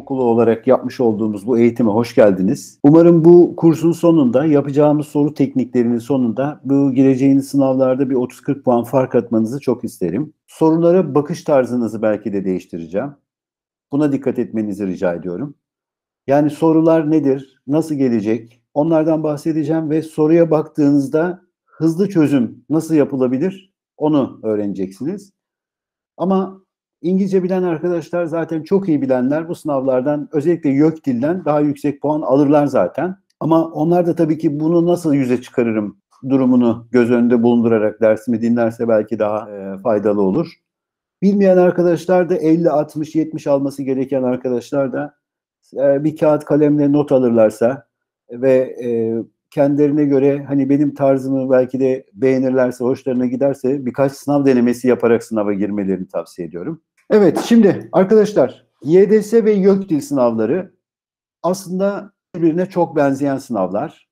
Okulu olarak yapmış olduğumuz bu eğitime hoş geldiniz. Umarım bu kursun sonunda yapacağımız soru tekniklerinin sonunda bu gireceğiniz sınavlarda bir 30-40 puan fark atmanızı çok isterim. Sorulara bakış tarzınızı belki de değiştireceğim. Buna dikkat etmenizi rica ediyorum. Yani sorular nedir? Nasıl gelecek? Onlardan bahsedeceğim ve soruya baktığınızda hızlı çözüm nasıl yapılabilir? Onu öğreneceksiniz. Ama İngilizce bilen arkadaşlar zaten çok iyi bilenler bu sınavlardan özellikle YÖK dilden daha yüksek puan alırlar zaten. Ama onlar da tabii ki bunu nasıl yüze çıkarırım durumunu göz önünde bulundurarak dersimi dinlerse belki daha e, faydalı olur. Bilmeyen arkadaşlar da 50, 60, 70 alması gereken arkadaşlar da e, bir kağıt kalemle not alırlarsa ve e, kendilerine göre hani benim tarzımı belki de beğenirlerse, hoşlarına giderse birkaç sınav denemesi yaparak sınava girmelerini tavsiye ediyorum. Evet şimdi arkadaşlar YDS ve YÖKDİL sınavları aslında birbirine çok benzeyen sınavlar.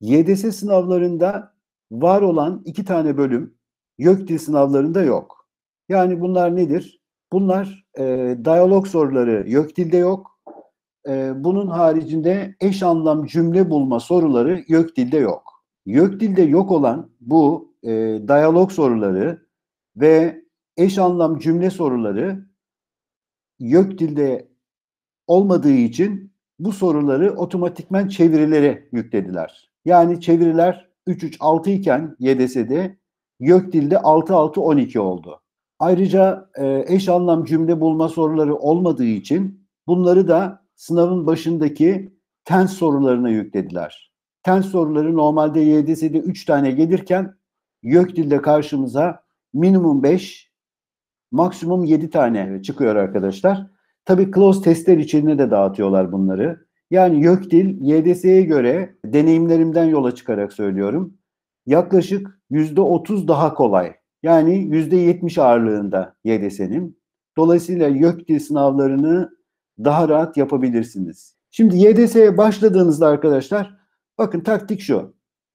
YDS sınavlarında var olan iki tane bölüm YÖKDİL sınavlarında yok. Yani bunlar nedir? Bunlar e, diyalog soruları YÖKDİL'de yok. E, bunun haricinde eş anlam cümle bulma soruları YÖKDİL'de yok. YÖKDİL'de yok olan bu e, diyalog soruları ve eş anlam cümle soruları YÖK dilde olmadığı için bu soruları otomatikmen çevirilere yüklediler. Yani çeviriler 3-3-6 iken YDS'de YÖK dilde 6-6-12 oldu. Ayrıca e, eş anlam cümle bulma soruları olmadığı için bunları da sınavın başındaki tens sorularına yüklediler. Tens soruları normalde YDS'de 3 tane gelirken YÖK dilde karşımıza minimum 5, Maksimum 7 tane çıkıyor arkadaşlar. Tabii close testler içinde de dağıtıyorlar bunları. Yani YÖKDİL YDS'ye göre deneyimlerimden yola çıkarak söylüyorum. Yaklaşık %30 daha kolay. Yani %70 ağırlığında YDS'nin. Dolayısıyla YÖKDİL sınavlarını daha rahat yapabilirsiniz. Şimdi YDS'ye başladığınızda arkadaşlar bakın taktik şu.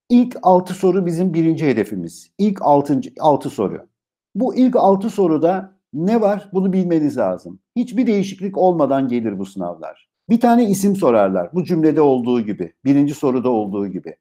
İlk 6 soru bizim birinci hedefimiz. İlk 6. 6 soru. Bu ilk 6 soruda ne var bunu bilmeniz lazım. Hiçbir değişiklik olmadan gelir bu sınavlar. Bir tane isim sorarlar. Bu cümlede olduğu gibi. Birinci soruda olduğu gibi.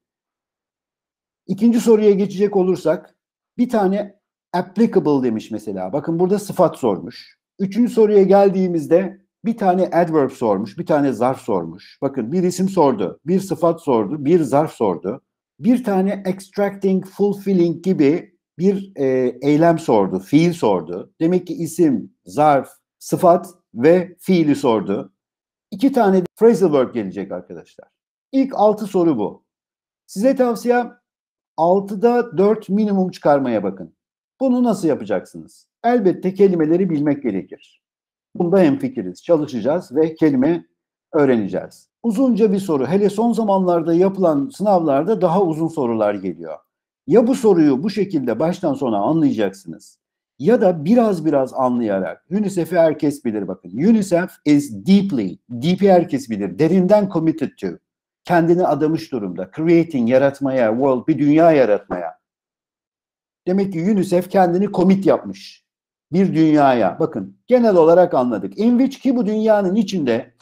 İkinci soruya geçecek olursak bir tane applicable demiş mesela. Bakın burada sıfat sormuş. Üçüncü soruya geldiğimizde bir tane adverb sormuş, bir tane zarf sormuş. Bakın bir isim sordu, bir sıfat sordu, bir zarf sordu. Bir tane extracting, fulfilling gibi bir e, eylem sordu, fiil sordu. Demek ki isim, zarf, sıfat ve fiili sordu. İki tane de phrasal verb gelecek arkadaşlar. İlk altı soru bu. Size tavsiyem 6'da 4 minimum çıkarmaya bakın. Bunu nasıl yapacaksınız? Elbette kelimeleri bilmek gerekir. Bunda hemfikiriz. Çalışacağız ve kelime öğreneceğiz. Uzunca bir soru. Hele son zamanlarda yapılan sınavlarda daha uzun sorular geliyor. Ya bu soruyu bu şekilde baştan sona anlayacaksınız ya da biraz biraz anlayarak UNICEF'i herkes bilir bakın. UNICEF is deeply, deep'i herkes bilir. Derinden committed to. Kendini adamış durumda. Creating, yaratmaya, world, bir dünya yaratmaya. Demek ki UNICEF kendini commit yapmış. Bir dünyaya. Bakın genel olarak anladık. In which ki bu dünyanın içinde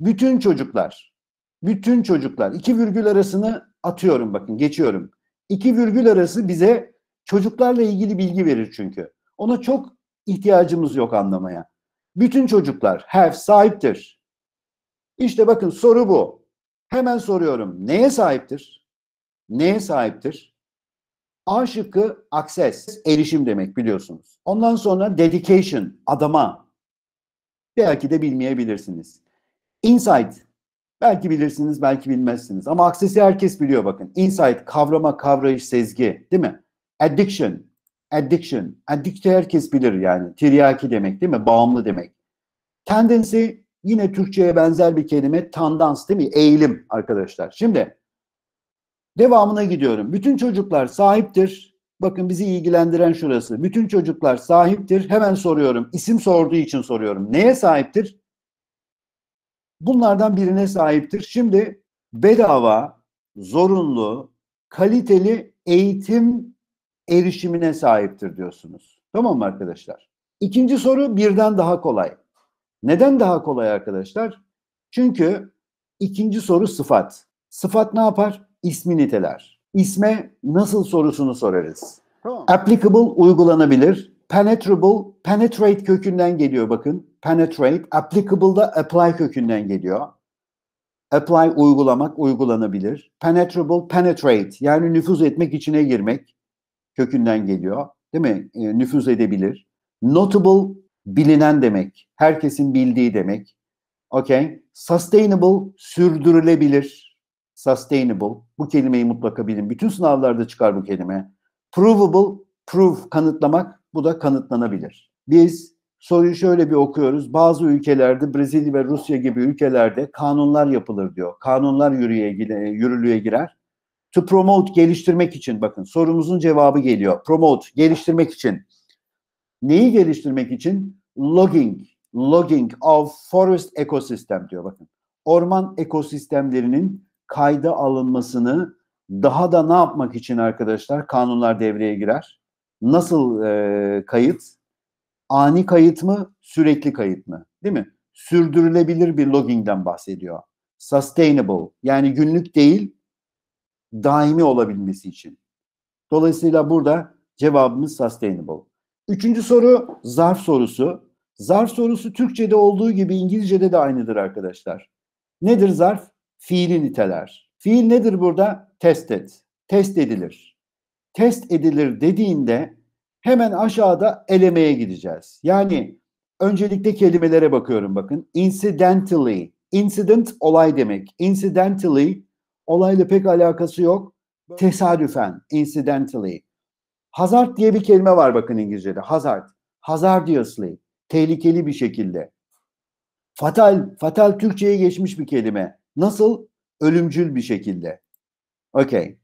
bütün çocuklar, bütün çocuklar, iki virgül arasını atıyorum bakın, geçiyorum iki virgül arası bize çocuklarla ilgili bilgi verir çünkü. Ona çok ihtiyacımız yok anlamaya. Bütün çocuklar have sahiptir. İşte bakın soru bu. Hemen soruyorum. Neye sahiptir? Neye sahiptir? A şıkkı access, erişim demek biliyorsunuz. Ondan sonra dedication, adama. Belki de bilmeyebilirsiniz. Insight, Belki bilirsiniz, belki bilmezsiniz. Ama aksesi herkes biliyor bakın. Insight, kavrama, kavrayış, sezgi değil mi? Addiction, addiction. Addict'i herkes bilir yani. Tiryaki demek değil mi? Bağımlı demek. Tendency yine Türkçe'ye benzer bir kelime. Tandans değil mi? Eğilim arkadaşlar. Şimdi devamına gidiyorum. Bütün çocuklar sahiptir. Bakın bizi ilgilendiren şurası. Bütün çocuklar sahiptir. Hemen soruyorum. İsim sorduğu için soruyorum. Neye sahiptir? bunlardan birine sahiptir. Şimdi bedava, zorunlu, kaliteli eğitim erişimine sahiptir diyorsunuz. Tamam mı arkadaşlar? İkinci soru birden daha kolay. Neden daha kolay arkadaşlar? Çünkü ikinci soru sıfat. Sıfat ne yapar? İsmi niteler. İsme nasıl sorusunu sorarız. Tamam. Applicable uygulanabilir penetrable, penetrate kökünden geliyor bakın. Penetrate, applicable da apply kökünden geliyor. Apply uygulamak, uygulanabilir. Penetrable, penetrate yani nüfuz etmek, içine girmek kökünden geliyor. Değil mi? E, nüfuz edebilir. Notable, bilinen demek. Herkesin bildiği demek. Okay. Sustainable, sürdürülebilir. Sustainable. Bu kelimeyi mutlaka bilin. Bütün sınavlarda çıkar bu kelime. Provable, prove kanıtlamak, bu da kanıtlanabilir. Biz soruyu şöyle bir okuyoruz. Bazı ülkelerde Brezilya ve Rusya gibi ülkelerde kanunlar yapılır diyor. Kanunlar yürüye, yürürlüğe girer. To promote geliştirmek için bakın sorumuzun cevabı geliyor. Promote geliştirmek için. Neyi geliştirmek için? Logging. Logging of forest ecosystem diyor bakın. Orman ekosistemlerinin kayda alınmasını daha da ne yapmak için arkadaşlar kanunlar devreye girer? Nasıl e, kayıt? Ani kayıt mı? Sürekli kayıt mı? Değil mi? Sürdürülebilir bir loggingden bahsediyor. Sustainable yani günlük değil daimi olabilmesi için. Dolayısıyla burada cevabımız sustainable. Üçüncü soru zarf sorusu. Zarf sorusu Türkçe'de olduğu gibi İngilizce'de de aynıdır arkadaşlar. Nedir zarf? Fiili niteler. Fiil nedir burada? Test et. Test edilir test edilir dediğinde hemen aşağıda elemeye gideceğiz. Yani öncelikle kelimelere bakıyorum bakın. Incidentally, incident olay demek. Incidentally olayla pek alakası yok. Tesadüfen, incidentally. Hazard diye bir kelime var bakın İngilizce'de. Hazard. Hazardiously. Tehlikeli bir şekilde. Fatal, fatal Türkçe'ye geçmiş bir kelime. Nasıl? Ölümcül bir şekilde. Okay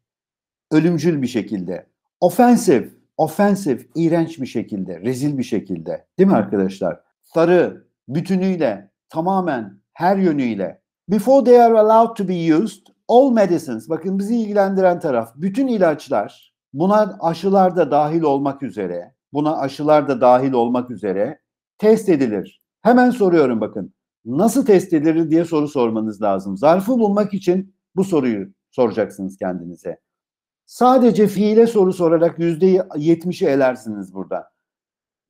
ölümcül bir şekilde, ofensif, ofensif, iğrenç bir şekilde, rezil bir şekilde. Değil mi arkadaşlar? Sarı bütünüyle, tamamen her yönüyle. Before they are allowed to be used, all medicines, bakın bizi ilgilendiren taraf, bütün ilaçlar, buna aşılar da dahil olmak üzere, buna aşılar da dahil olmak üzere test edilir. Hemen soruyorum bakın. Nasıl test edilir diye soru sormanız lazım. Zarfı bulmak için bu soruyu soracaksınız kendinize. Sadece fiile soru sorarak %70'i elersiniz burada.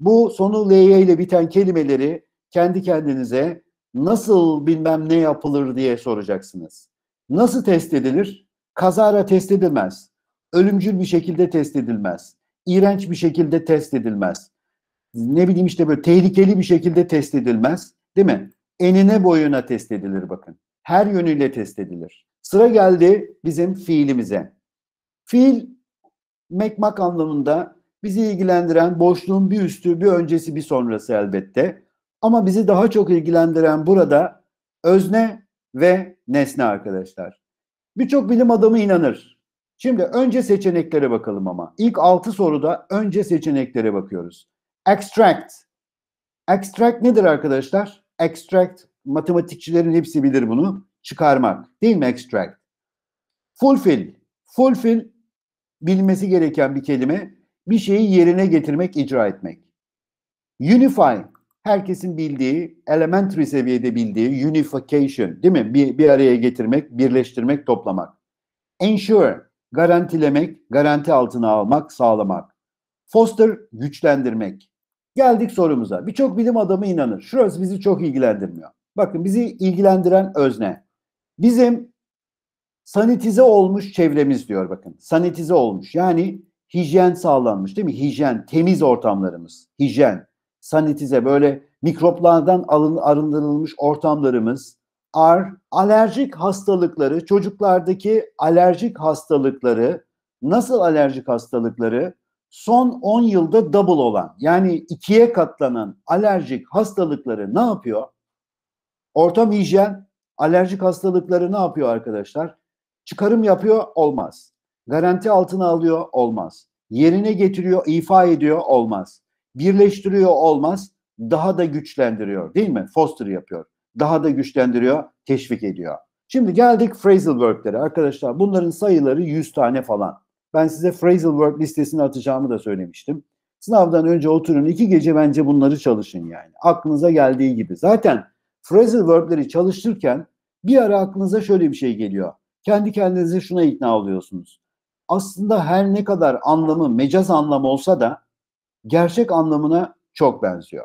Bu sonu ly ile biten kelimeleri kendi kendinize nasıl bilmem ne yapılır diye soracaksınız. Nasıl test edilir? Kazara test edilmez. Ölümcül bir şekilde test edilmez. İğrenç bir şekilde test edilmez. Ne bileyim işte böyle tehlikeli bir şekilde test edilmez. Değil mi? Enine boyuna test edilir bakın. Her yönüyle test edilir. Sıra geldi bizim fiilimize. Fiil mekmak anlamında bizi ilgilendiren boşluğun bir üstü, bir öncesi, bir sonrası elbette. Ama bizi daha çok ilgilendiren burada özne ve nesne arkadaşlar. Birçok bilim adamı inanır. Şimdi önce seçeneklere bakalım ama. İlk altı soruda önce seçeneklere bakıyoruz. Extract. Extract nedir arkadaşlar? Extract matematikçilerin hepsi bilir bunu. Çıkarmak değil mi extract? Fulfill. Fulfill bilmesi gereken bir kelime. Bir şeyi yerine getirmek, icra etmek. Unify, herkesin bildiği, elementary seviyede bildiği unification değil mi? Bir, bir araya getirmek, birleştirmek, toplamak. Ensure, garantilemek, garanti altına almak, sağlamak. Foster, güçlendirmek. Geldik sorumuza. Birçok bilim adamı inanır. Şurası bizi çok ilgilendirmiyor. Bakın bizi ilgilendiren özne. Bizim Sanitize olmuş çevremiz diyor bakın. Sanitize olmuş. Yani hijyen sağlanmış değil mi? Hijyen, temiz ortamlarımız. Hijyen, sanitize böyle mikroplardan alın, arındırılmış ortamlarımız. Ar, alerjik hastalıkları, çocuklardaki alerjik hastalıkları, nasıl alerjik hastalıkları? Son 10 yılda double olan yani ikiye katlanan alerjik hastalıkları ne yapıyor? Ortam hijyen, alerjik hastalıkları ne yapıyor arkadaşlar? çıkarım yapıyor olmaz. Garanti altına alıyor olmaz. Yerine getiriyor, ifa ediyor olmaz. Birleştiriyor olmaz. Daha da güçlendiriyor değil mi? Foster yapıyor. Daha da güçlendiriyor, teşvik ediyor. Şimdi geldik phrasal verb'lere arkadaşlar. Bunların sayıları 100 tane falan. Ben size phrasal verb listesini atacağımı da söylemiştim. Sınavdan önce oturun iki gece bence bunları çalışın yani. Aklınıza geldiği gibi. Zaten phrasal verb'leri çalıştırırken bir ara aklınıza şöyle bir şey geliyor kendi kendinize şuna ikna oluyorsunuz. Aslında her ne kadar anlamı mecaz anlamı olsa da gerçek anlamına çok benziyor.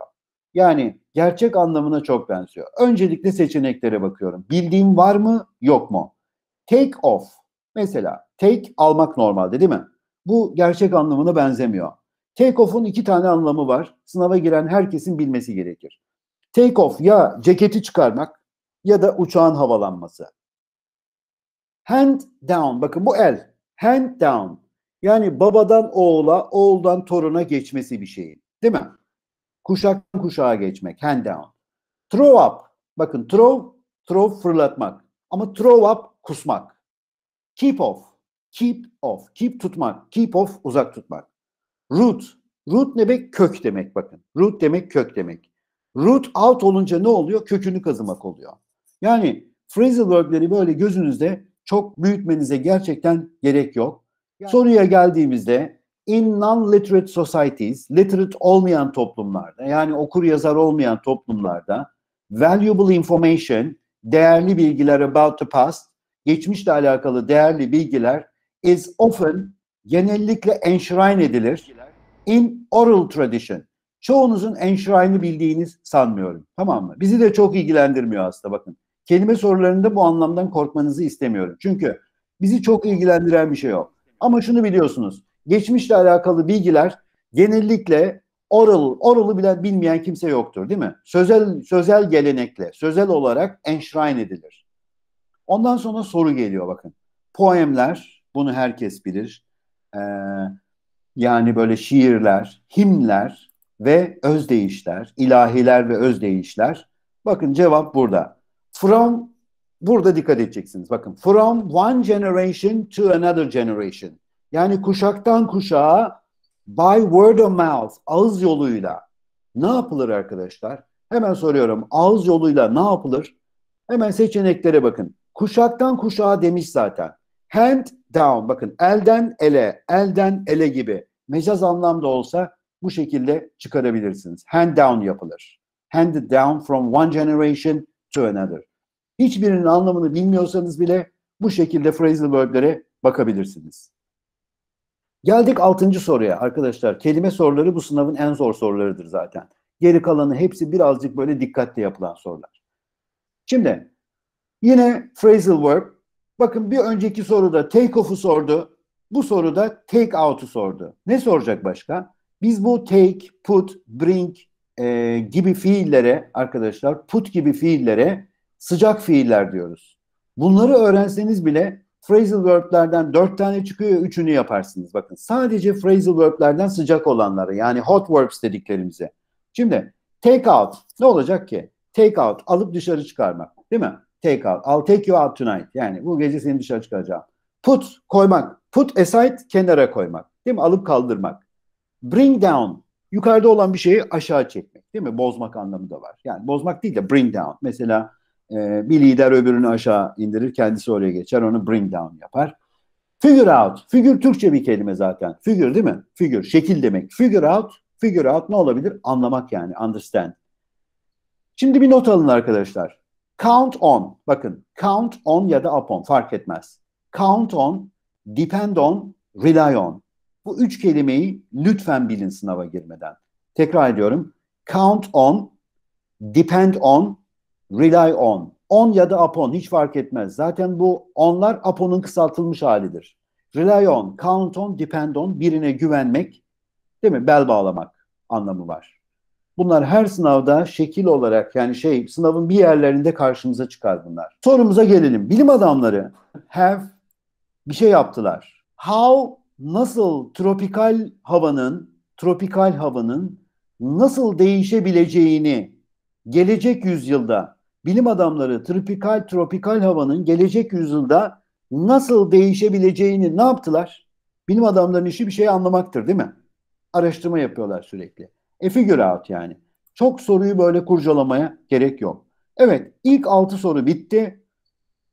Yani gerçek anlamına çok benziyor. Öncelikle seçeneklere bakıyorum. Bildiğim var mı yok mu? Take off. Mesela take almak normalde değil mi? Bu gerçek anlamına benzemiyor. Take off'un iki tane anlamı var. Sınava giren herkesin bilmesi gerekir. Take off ya ceketi çıkarmak ya da uçağın havalanması. Hand down. Bakın bu el. Hand down. Yani babadan oğula, oğuldan toruna geçmesi bir şeyin. Değil mi? Kuşaktan kuşağa geçmek. Hand down. Throw up. Bakın throw, throw fırlatmak. Ama throw up kusmak. Keep off. Keep off. Keep tutmak. Keep off uzak tutmak. Root. Root ne demek? Kök demek bakın. Root demek kök demek. Root out olunca ne oluyor? Kökünü kazımak oluyor. Yani phrasal verb'leri böyle gözünüzde çok büyütmenize gerçekten gerek yok. Yani. Soruya geldiğimizde in non-literate societies, literate olmayan toplumlarda yani okur yazar olmayan toplumlarda valuable information, değerli bilgiler about the past, geçmişle alakalı değerli bilgiler is often genellikle enshrine edilir in oral tradition. Çoğunuzun enshrine'ı bildiğiniz sanmıyorum. Tamam mı? Bizi de çok ilgilendirmiyor aslında bakın kelime sorularında bu anlamdan korkmanızı istemiyorum. Çünkü bizi çok ilgilendiren bir şey yok. Ama şunu biliyorsunuz. Geçmişle alakalı bilgiler genellikle oral, oral'ı bilen bilmeyen kimse yoktur değil mi? Sözel, sözel gelenekle, sözel olarak enshrine edilir. Ondan sonra soru geliyor bakın. Poemler, bunu herkes bilir. Ee, yani böyle şiirler, himler ve özdeyişler, ilahiler ve özdeyişler. Bakın cevap burada. From burada dikkat edeceksiniz. Bakın from one generation to another generation. Yani kuşaktan kuşağa by word of mouth, ağız yoluyla ne yapılır arkadaşlar? Hemen soruyorum. Ağız yoluyla ne yapılır? Hemen seçeneklere bakın. Kuşaktan kuşağa demiş zaten. Hand down bakın elden ele, elden ele gibi mecaz anlamda olsa bu şekilde çıkarabilirsiniz. Hand down yapılır. Handed down from one generation önemlidir. Hiçbirinin anlamını bilmiyorsanız bile bu şekilde phrasal verb'lere bakabilirsiniz. Geldik altıncı soruya arkadaşlar. Kelime soruları bu sınavın en zor sorularıdır zaten. Geri kalanı hepsi birazcık böyle dikkatle yapılan sorular. Şimdi yine phrasal verb. Bakın bir önceki soruda take off'u sordu. Bu soruda take out'u sordu. Ne soracak başka? Biz bu take, put, bring, e, gibi fiillere arkadaşlar put gibi fiillere sıcak fiiller diyoruz. Bunları öğrenseniz bile phrasal verb'lerden dört tane çıkıyor, üçünü yaparsınız. Bakın sadece phrasal verb'lerden sıcak olanları yani hot verbs dediklerimize. Şimdi take out ne olacak ki? Take out alıp dışarı çıkarmak değil mi? Take out. I'll take you out tonight. Yani bu gece seni dışarı çıkaracağım. Put koymak. Put aside kenara koymak. Değil mi? Alıp kaldırmak. Bring down yukarıda olan bir şeyi aşağı çekmek değil mi? Bozmak anlamı da var. Yani bozmak değil de bring down. Mesela e, bir lider öbürünü aşağı indirir, kendisi oraya geçer, onu bring down yapar. Figure out. figure Türkçe bir kelime zaten. Figure, değil mi? Figure, şekil demek. Figure out. Figure out ne olabilir? Anlamak yani, understand. Şimdi bir not alın arkadaşlar. Count on. Bakın, count on ya da upon fark etmez. Count on, depend on, rely on. Bu üç kelimeyi lütfen bilin sınava girmeden. Tekrar ediyorum. Count on, depend on, rely on. On ya da upon hiç fark etmez. Zaten bu onlar upon'un kısaltılmış halidir. Rely on, count on, depend on birine güvenmek değil mi? Bel bağlamak anlamı var. Bunlar her sınavda şekil olarak yani şey sınavın bir yerlerinde karşımıza çıkar bunlar. Sorumuza gelelim. Bilim adamları have bir şey yaptılar. How nasıl tropikal havanın tropikal havanın nasıl değişebileceğini gelecek yüzyılda bilim adamları tropikal tropikal havanın gelecek yüzyılda nasıl değişebileceğini ne yaptılar? Bilim adamlarının işi bir şey anlamaktır değil mi? Araştırma yapıyorlar sürekli. E figure out yani. Çok soruyu böyle kurcalamaya gerek yok. Evet ilk altı soru bitti.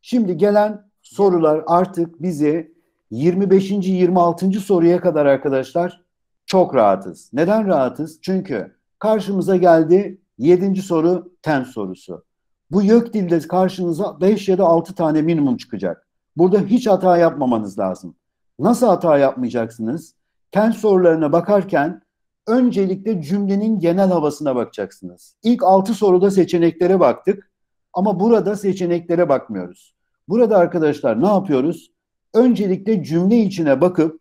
Şimdi gelen sorular artık bizi 25. 26. soruya kadar arkadaşlar çok rahatız. Neden rahatız? Çünkü karşımıza geldi 7. soru ten sorusu. Bu YÖK dilde karşınıza 5 ya da 6 tane minimum çıkacak. Burada hiç hata yapmamanız lazım. Nasıl hata yapmayacaksınız? Ten sorularına bakarken öncelikle cümlenin genel havasına bakacaksınız. İlk 6 soruda seçeneklere baktık ama burada seçeneklere bakmıyoruz. Burada arkadaşlar ne yapıyoruz? öncelikle cümle içine bakıp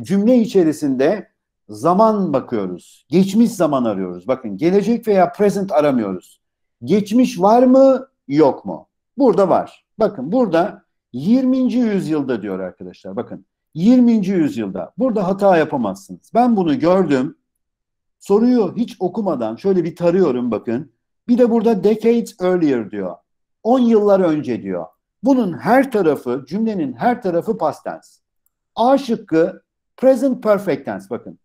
cümle içerisinde zaman bakıyoruz. Geçmiş zaman arıyoruz. Bakın gelecek veya present aramıyoruz. Geçmiş var mı yok mu? Burada var. Bakın burada 20. yüzyılda diyor arkadaşlar. Bakın 20. yüzyılda. Burada hata yapamazsınız. Ben bunu gördüm. Soruyu hiç okumadan şöyle bir tarıyorum bakın. Bir de burada decades earlier diyor. 10 yıllar önce diyor. Bunun her tarafı, cümlenin her tarafı past tense. A şıkkı present perfect tense bakın.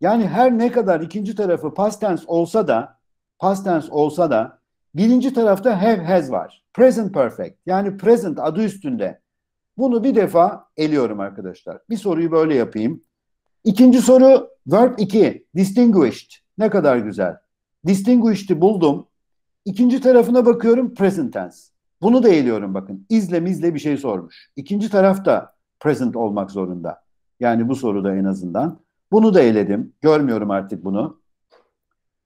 Yani her ne kadar ikinci tarafı past tense olsa da past tense olsa da birinci tarafta have has var. Present perfect yani present adı üstünde. Bunu bir defa eliyorum arkadaşlar. Bir soruyu böyle yapayım. İkinci soru verb 2 distinguished. Ne kadar güzel. Distinguished'i buldum. İkinci tarafına bakıyorum present tense. Bunu da eğiliyorum bakın. İzle mizle bir şey sormuş. İkinci taraf da present olmak zorunda. Yani bu soruda en azından. Bunu da eledim. Görmüyorum artık bunu.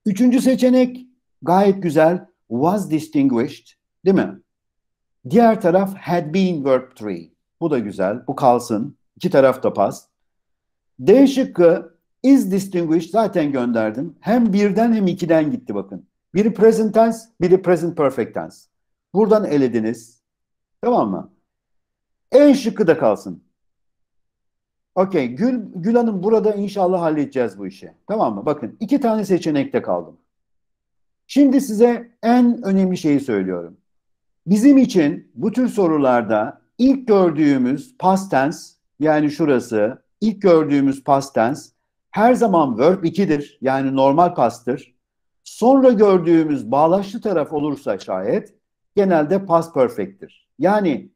Üçüncü seçenek gayet güzel. Was distinguished. Değil mi? Diğer taraf had been verb three Bu da güzel. Bu kalsın. İki taraf da pas. D şıkkı is distinguished zaten gönderdim. Hem birden hem ikiden gitti bakın. Biri present tense, biri present perfect tense. Buradan elediniz. Tamam mı? En şıkkı da kalsın. Okey. Gül, Gül Hanım burada inşallah halledeceğiz bu işi. Tamam mı? Bakın iki tane seçenekte kaldım. Şimdi size en önemli şeyi söylüyorum. Bizim için bu tür sorularda ilk gördüğümüz past tense yani şurası ilk gördüğümüz past tense her zaman verb 2'dir yani normal pastır. Sonra gördüğümüz bağlaçlı taraf olursa şayet genelde past perfect'tir. Yani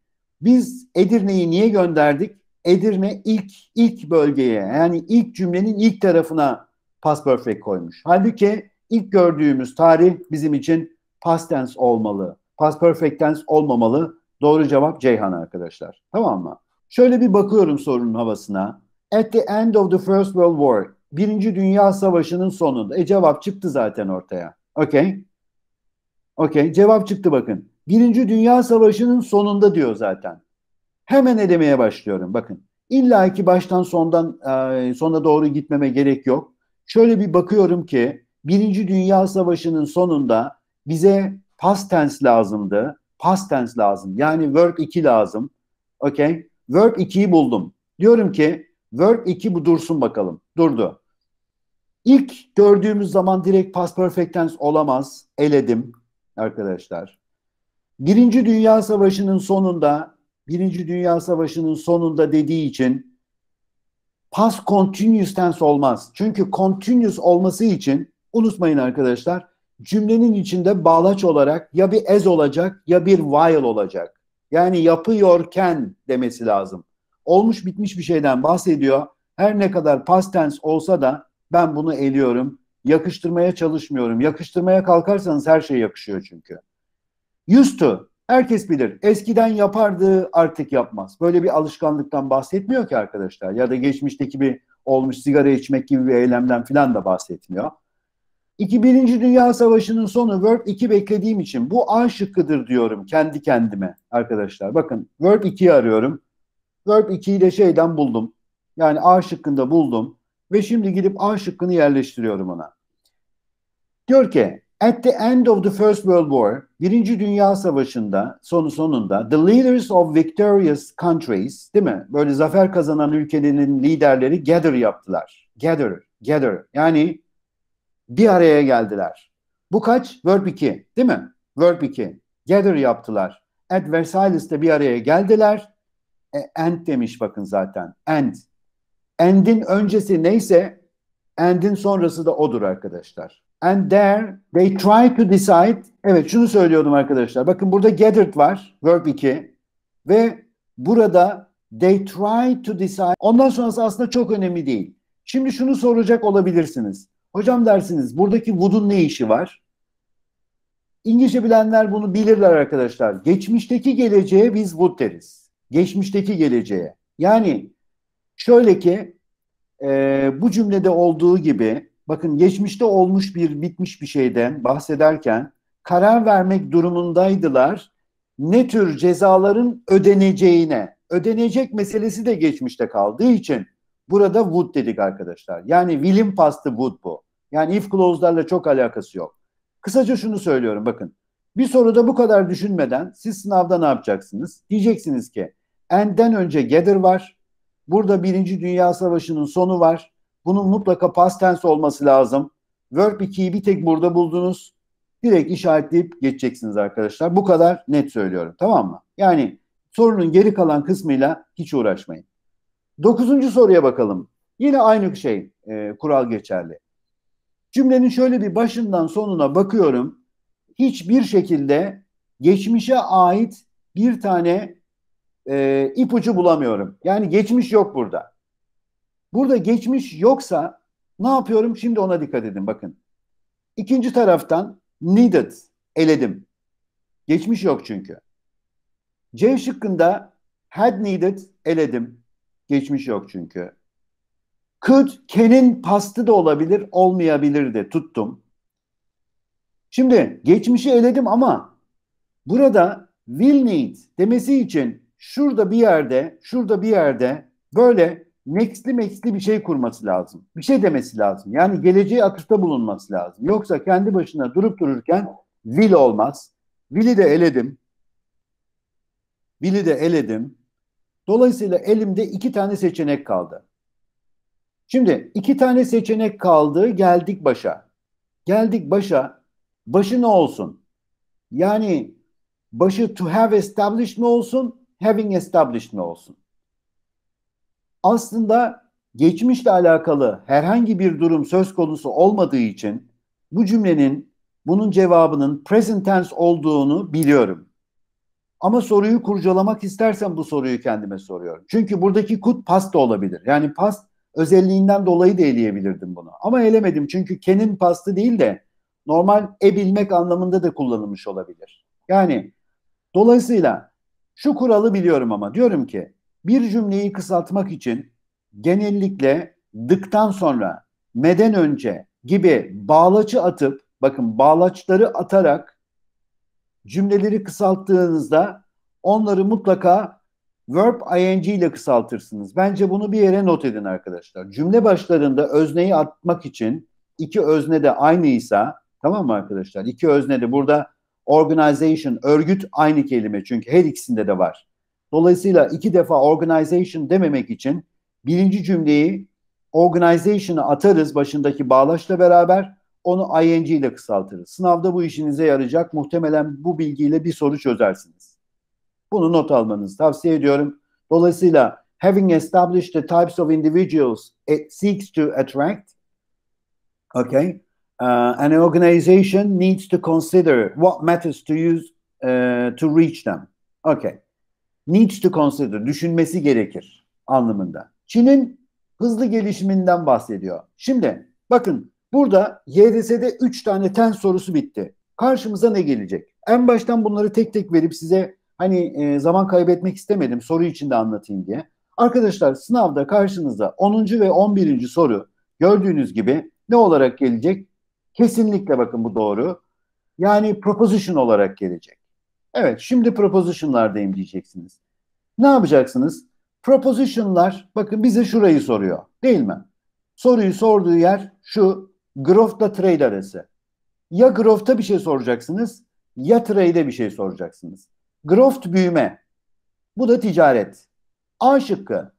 biz Edirne'yi niye gönderdik? Edirne ilk ilk bölgeye yani ilk cümlenin ilk tarafına past perfect koymuş. Halbuki ilk gördüğümüz tarih bizim için past tense olmalı. Past perfect tense olmamalı. Doğru cevap Ceyhan arkadaşlar. Tamam mı? Şöyle bir bakıyorum sorunun havasına. At the end of the First World War. Birinci Dünya Savaşı'nın sonunda. E cevap çıktı zaten ortaya. Okay. Okey cevap çıktı bakın. Birinci Dünya Savaşı'nın sonunda diyor zaten. Hemen elemeye başlıyorum bakın. İlla ki baştan sondan e, sona doğru gitmeme gerek yok. Şöyle bir bakıyorum ki Birinci Dünya Savaşı'nın sonunda bize past tense lazımdı. Past tense lazım. Yani verb 2 lazım. Okey. Verb 2'yi buldum. Diyorum ki verb 2 bu dursun bakalım. Durdu. İlk gördüğümüz zaman direkt past perfect tense olamaz. Eledim arkadaşlar. Birinci Dünya Savaşı'nın sonunda, Birinci Dünya Savaşı'nın sonunda dediği için pas continuous tense olmaz. Çünkü continuous olması için unutmayın arkadaşlar cümlenin içinde bağlaç olarak ya bir as olacak ya bir while olacak. Yani yapıyorken demesi lazım. Olmuş bitmiş bir şeyden bahsediyor. Her ne kadar past tense olsa da ben bunu eliyorum yakıştırmaya çalışmıyorum. Yakıştırmaya kalkarsanız her şey yakışıyor çünkü. Used to. Herkes bilir. Eskiden yapardı artık yapmaz. Böyle bir alışkanlıktan bahsetmiyor ki arkadaşlar. Ya da geçmişteki bir olmuş sigara içmek gibi bir eylemden filan da bahsetmiyor. 2. Birinci Dünya Savaşı'nın sonu World 2 beklediğim için bu A şıkkıdır diyorum kendi kendime arkadaşlar. Bakın World 2'yi arıyorum. World 2'yi de şeyden buldum. Yani A şıkkında buldum. Ve şimdi gidip A şıkkını yerleştiriyorum ona. Diyor ki At the end of the First World War, Birinci Dünya Savaşı'nda sonu sonunda the leaders of victorious countries, değil mi? Böyle zafer kazanan ülkelerin liderleri gather yaptılar. Gather, gather. Yani bir araya geldiler. Bu kaç? Verb 2, değil mi? Verb 2. Gather yaptılar. At Versailles'te bir araya geldiler. E, end demiş bakın zaten. End. End'in öncesi neyse end'in sonrası da odur arkadaşlar and there they try to decide. Evet şunu söylüyordum arkadaşlar. Bakın burada gathered var. Verb 2. Ve burada they try to decide. Ondan sonrası aslında çok önemli değil. Şimdi şunu soracak olabilirsiniz. Hocam dersiniz buradaki would'un ne işi var? İngilizce bilenler bunu bilirler arkadaşlar. Geçmişteki geleceğe biz would deriz. Geçmişteki geleceğe. Yani şöyle ki e, bu cümlede olduğu gibi bakın geçmişte olmuş bir bitmiş bir şeyden bahsederken karar vermek durumundaydılar ne tür cezaların ödeneceğine. Ödenecek meselesi de geçmişte kaldığı için burada would dedik arkadaşlar. Yani Will'in pastı would bu. Yani if clause'larla çok alakası yok. Kısaca şunu söylüyorum bakın. Bir soruda bu kadar düşünmeden siz sınavda ne yapacaksınız? Diyeceksiniz ki and'den önce gather var. Burada Birinci Dünya Savaşı'nın sonu var. Bunun mutlaka past tense olması lazım. Verb 2'yi bir tek burada buldunuz. Direkt işaretleyip geçeceksiniz arkadaşlar. Bu kadar net söylüyorum. Tamam mı? Yani sorunun geri kalan kısmıyla hiç uğraşmayın. Dokuzuncu soruya bakalım. Yine aynı şey e, kural geçerli. Cümlenin şöyle bir başından sonuna bakıyorum. Hiçbir şekilde geçmişe ait bir tane e, ipucu bulamıyorum. Yani geçmiş yok burada. Burada geçmiş yoksa ne yapıyorum? Şimdi ona dikkat edin bakın. İkinci taraftan needed eledim. Geçmiş yok çünkü. C şıkkında had needed eledim. Geçmiş yok çünkü. Could, can'in pastı da olabilir, olmayabilir de tuttum. Şimdi geçmişi eledim ama burada will need demesi için şurada bir yerde, şurada bir yerde böyle nextli maxli bir şey kurması lazım. Bir şey demesi lazım. Yani geleceği atıfta bulunması lazım. Yoksa kendi başına durup dururken will olmaz. Will'i de eledim. Will'i de eledim. Dolayısıyla elimde iki tane seçenek kaldı. Şimdi iki tane seçenek kaldı. Geldik başa. Geldik başa. Başı ne olsun? Yani başı to have established mi olsun? Having established mi olsun? aslında geçmişle alakalı herhangi bir durum söz konusu olmadığı için bu cümlenin bunun cevabının present tense olduğunu biliyorum. Ama soruyu kurcalamak istersen bu soruyu kendime soruyorum. Çünkü buradaki kut past olabilir. Yani past özelliğinden dolayı da eleyebilirdim bunu. Ama elemedim çünkü kenin pastı değil de normal e bilmek anlamında da kullanılmış olabilir. Yani dolayısıyla şu kuralı biliyorum ama diyorum ki bir cümleyi kısaltmak için genellikle dıktan sonra, meden önce gibi bağlaçı atıp, bakın bağlaçları atarak cümleleri kısalttığınızda onları mutlaka verb ing ile kısaltırsınız. Bence bunu bir yere not edin arkadaşlar. Cümle başlarında özneyi atmak için iki özne de aynıysa tamam mı arkadaşlar? İki özne de burada organization, örgüt aynı kelime çünkü her ikisinde de var. Dolayısıyla iki defa organization dememek için birinci cümleyi organizationı atarız başındaki bağlaçla beraber onu ing ile kısaltırız. Sınavda bu işinize yarayacak. Muhtemelen bu bilgiyle bir soru çözersiniz. Bunu not almanızı tavsiye ediyorum. Dolayısıyla having established the types of individuals it seeks to attract, okay, uh, an organization needs to consider what matters to use uh, to reach them. Okay needs to consider, düşünmesi gerekir anlamında. Çin'in hızlı gelişiminden bahsediyor. Şimdi bakın burada YDS'de 3 tane ten sorusu bitti. Karşımıza ne gelecek? En baştan bunları tek tek verip size hani e, zaman kaybetmek istemedim soru içinde anlatayım diye. Arkadaşlar sınavda karşınıza 10. ve 11. soru gördüğünüz gibi ne olarak gelecek? Kesinlikle bakın bu doğru. Yani proposition olarak gelecek. Evet şimdi proposition'lardayım diyeceksiniz. Ne yapacaksınız? Proposition'lar bakın bize şurayı soruyor değil mi? Soruyu sorduğu yer şu growth'la trade arası. Ya growth'ta bir şey soracaksınız ya trade'e bir şey soracaksınız. Growth büyüme. Bu da ticaret. A şıkkı.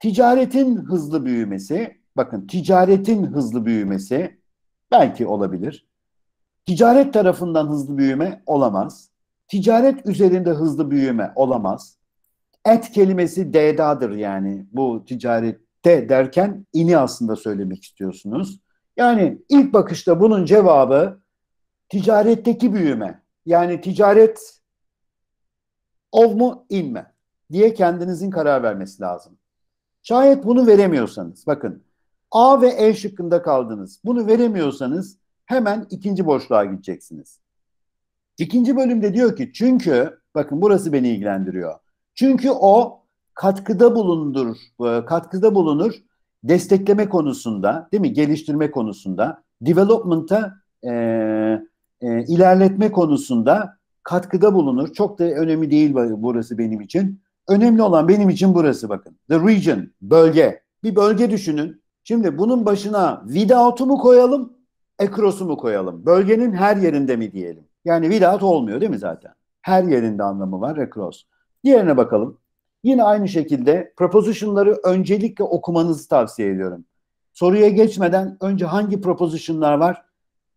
Ticaretin hızlı büyümesi. Bakın ticaretin hızlı büyümesi belki olabilir. Ticaret tarafından hızlı büyüme olamaz. Ticaret üzerinde hızlı büyüme olamaz. Et kelimesi D'dadır yani bu ticarette derken ini aslında söylemek istiyorsunuz. Yani ilk bakışta bunun cevabı ticaretteki büyüme. Yani ticaret ov mu in mi diye kendinizin karar vermesi lazım. Şayet bunu veremiyorsanız bakın A ve E şıkkında kaldınız. Bunu veremiyorsanız hemen ikinci boşluğa gideceksiniz. İkinci bölümde diyor ki çünkü bakın burası beni ilgilendiriyor. Çünkü o katkıda bulundur, e, katkıda bulunur destekleme konusunda değil mi geliştirme konusunda development'a e, e, ilerletme konusunda katkıda bulunur. Çok da önemli değil burası benim için. Önemli olan benim için burası bakın. The region, bölge. Bir bölge düşünün. Şimdi bunun başına without'u mu koyalım, across'u mu koyalım? Bölgenin her yerinde mi diyelim? Yani Vidat olmuyor değil mi zaten? Her yerinde anlamı var across. Diğerine bakalım. Yine aynı şekilde propositionları öncelikle okumanızı tavsiye ediyorum. Soruya geçmeden önce hangi propositionlar var?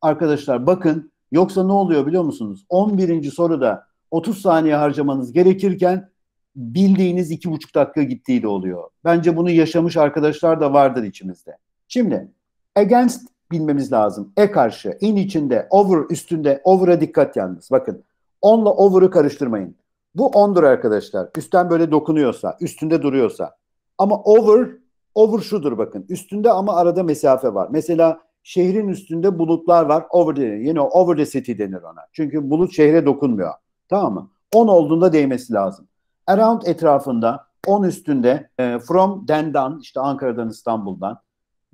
Arkadaşlar bakın yoksa ne oluyor biliyor musunuz? 11. soruda 30 saniye harcamanız gerekirken bildiğiniz 2,5 dakika gittiği de oluyor. Bence bunu yaşamış arkadaşlar da vardır içimizde. Şimdi against bilmemiz lazım. E karşı, in içinde, over üstünde, over'a dikkat yalnız. Bakın onla over'ı karıştırmayın. Bu ondur arkadaşlar. Üstten böyle dokunuyorsa, üstünde duruyorsa. Ama over, over şudur bakın. Üstünde ama arada mesafe var. Mesela şehrin üstünde bulutlar var. Over denir. Yine o over the city denir ona. Çünkü bulut şehre dokunmuyor. Tamam mı? on olduğunda değmesi lazım. Around etrafında, on üstünde, from e, from dendan, işte Ankara'dan İstanbul'dan,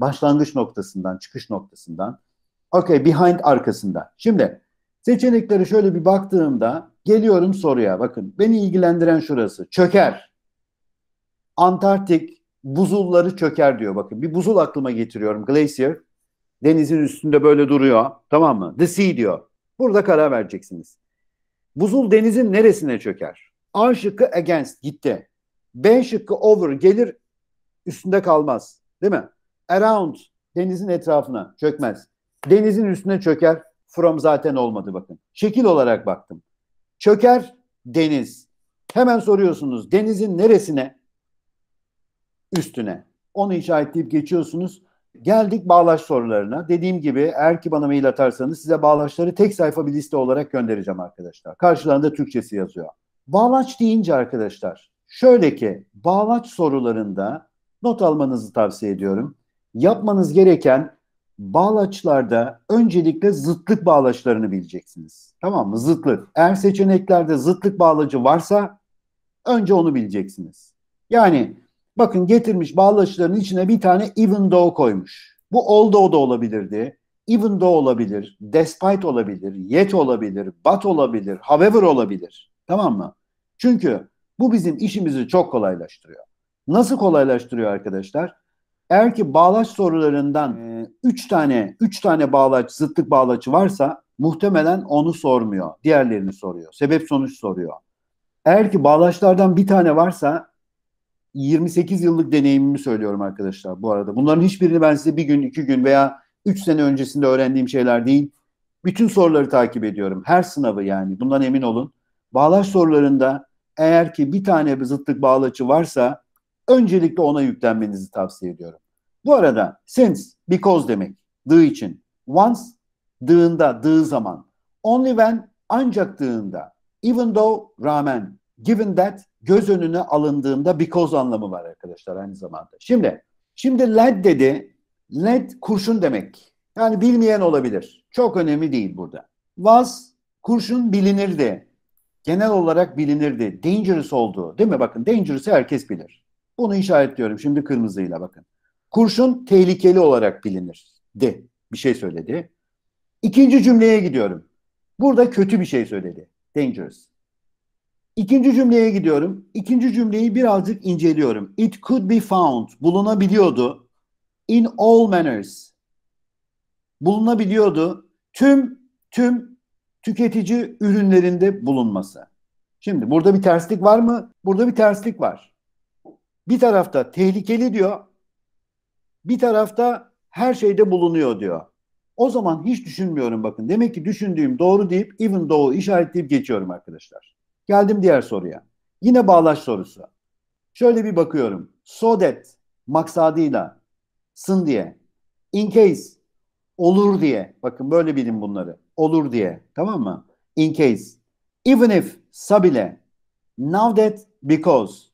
başlangıç noktasından, çıkış noktasından. Okay, behind arkasında. Şimdi seçenekleri şöyle bir baktığımda geliyorum soruya. Bakın beni ilgilendiren şurası. Çöker. Antarktik buzulları çöker diyor. Bakın bir buzul aklıma getiriyorum. Glacier. Denizin üstünde böyle duruyor. Tamam mı? The sea diyor. Burada karar vereceksiniz. Buzul denizin neresine çöker? A şıkkı against gitti. B şıkkı over gelir üstünde kalmaz. Değil mi? around denizin etrafına çökmez. Denizin üstüne çöker. From zaten olmadı bakın. Şekil olarak baktım. Çöker deniz. Hemen soruyorsunuz denizin neresine? Üstüne. Onu işaretleyip geçiyorsunuz. Geldik bağlaç sorularına. Dediğim gibi eğer ki bana mail atarsanız size bağlaçları tek sayfa bir liste olarak göndereceğim arkadaşlar. Karşılarında Türkçesi yazıyor. Bağlaç deyince arkadaşlar şöyle ki bağlaç sorularında not almanızı tavsiye ediyorum yapmanız gereken bağlaçlarda öncelikle zıtlık bağlaçlarını bileceksiniz. Tamam mı? Zıtlık. Eğer seçeneklerde zıtlık bağlacı varsa önce onu bileceksiniz. Yani bakın getirmiş bağlaçların içine bir tane even though koymuş. Bu although da olabilirdi. Even though olabilir, despite olabilir, yet olabilir, but olabilir, however olabilir. Tamam mı? Çünkü bu bizim işimizi çok kolaylaştırıyor. Nasıl kolaylaştırıyor arkadaşlar? Eğer ki bağlaç sorularından 3 e, tane 3 tane bağlaç, zıtlık bağlaçı varsa muhtemelen onu sormuyor. Diğerlerini soruyor. Sebep sonuç soruyor. Eğer ki bağlaçlardan bir tane varsa 28 yıllık deneyimimi söylüyorum arkadaşlar bu arada. Bunların hiçbirini ben size bir gün, iki gün veya 3 sene öncesinde öğrendiğim şeyler değil. Bütün soruları takip ediyorum. Her sınavı yani. Bundan emin olun. Bağlaç sorularında eğer ki bir tane bir zıtlık bağlaçı varsa öncelikle ona yüklenmenizi tavsiye ediyorum. Bu arada since, because demek. The için. Once, dığında, dığı zaman. Only when, ancak dığında. Even though, rağmen. Given that, göz önüne alındığında because anlamı var arkadaşlar aynı zamanda. Şimdi, şimdi led dedi. Led kurşun demek. Yani bilmeyen olabilir. Çok önemli değil burada. Was, kurşun bilinirdi. Genel olarak bilinirdi. Dangerous olduğu. Değil mi? Bakın dangerous'ı herkes bilir. Bunu işaretliyorum şimdi kırmızıyla bakın. Kurşun tehlikeli olarak bilinir. De, Bir şey söyledi. İkinci cümleye gidiyorum. Burada kötü bir şey söyledi. Dangerous. İkinci cümleye gidiyorum. İkinci cümleyi birazcık inceliyorum. It could be found. Bulunabiliyordu. In all manners. Bulunabiliyordu. Tüm tüm tüketici ürünlerinde bulunması. Şimdi burada bir terslik var mı? Burada bir terslik var. Bir tarafta tehlikeli diyor bir tarafta her şeyde bulunuyor diyor. O zaman hiç düşünmüyorum bakın. Demek ki düşündüğüm doğru deyip even doğu işaretleyip geçiyorum arkadaşlar. Geldim diğer soruya. Yine bağlaç sorusu. Şöyle bir bakıyorum. So that maksadıyla sın diye. In case olur diye. Bakın böyle bilin bunları. Olur diye. Tamam mı? In case. Even if sabile. Now that because.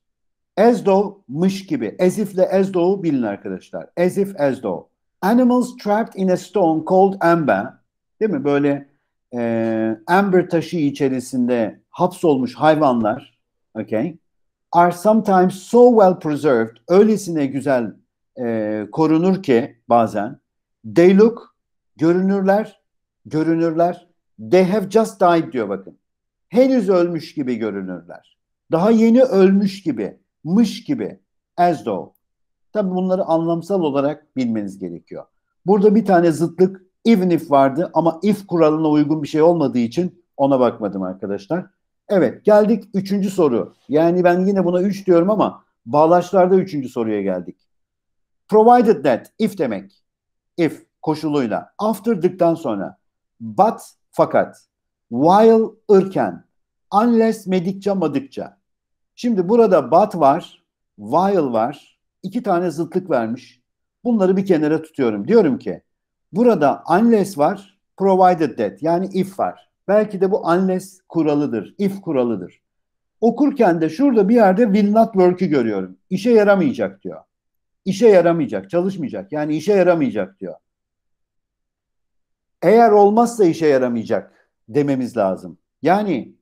Ezdov'mış gibi. Ezif'le Ezdov'u bilin arkadaşlar. Ezif, Ezdov. Animals trapped in a stone called amber. Değil mi? Böyle e, amber taşı içerisinde hapsolmuş hayvanlar okay, are sometimes so well preserved. Öylesine güzel e, korunur ki bazen. They look, görünürler, görünürler. They have just died diyor bakın. Henüz ölmüş gibi görünürler. Daha yeni ölmüş gibi mış gibi as though. Tabii bunları anlamsal olarak bilmeniz gerekiyor. Burada bir tane zıtlık even if vardı ama if kuralına uygun bir şey olmadığı için ona bakmadım arkadaşlar. Evet geldik üçüncü soru. Yani ben yine buna üç diyorum ama bağlaçlarda üçüncü soruya geldik. Provided that if demek. If koşuluyla. After'dıktan sonra. But fakat. While ırken. Unless medikçe madıkça. Şimdi burada but var, while var. iki tane zıtlık vermiş. Bunları bir kenara tutuyorum. Diyorum ki burada unless var, provided that yani if var. Belki de bu unless kuralıdır, if kuralıdır. Okurken de şurada bir yerde will not work'ü görüyorum. İşe yaramayacak diyor. İşe yaramayacak, çalışmayacak. Yani işe yaramayacak diyor. Eğer olmazsa işe yaramayacak dememiz lazım. Yani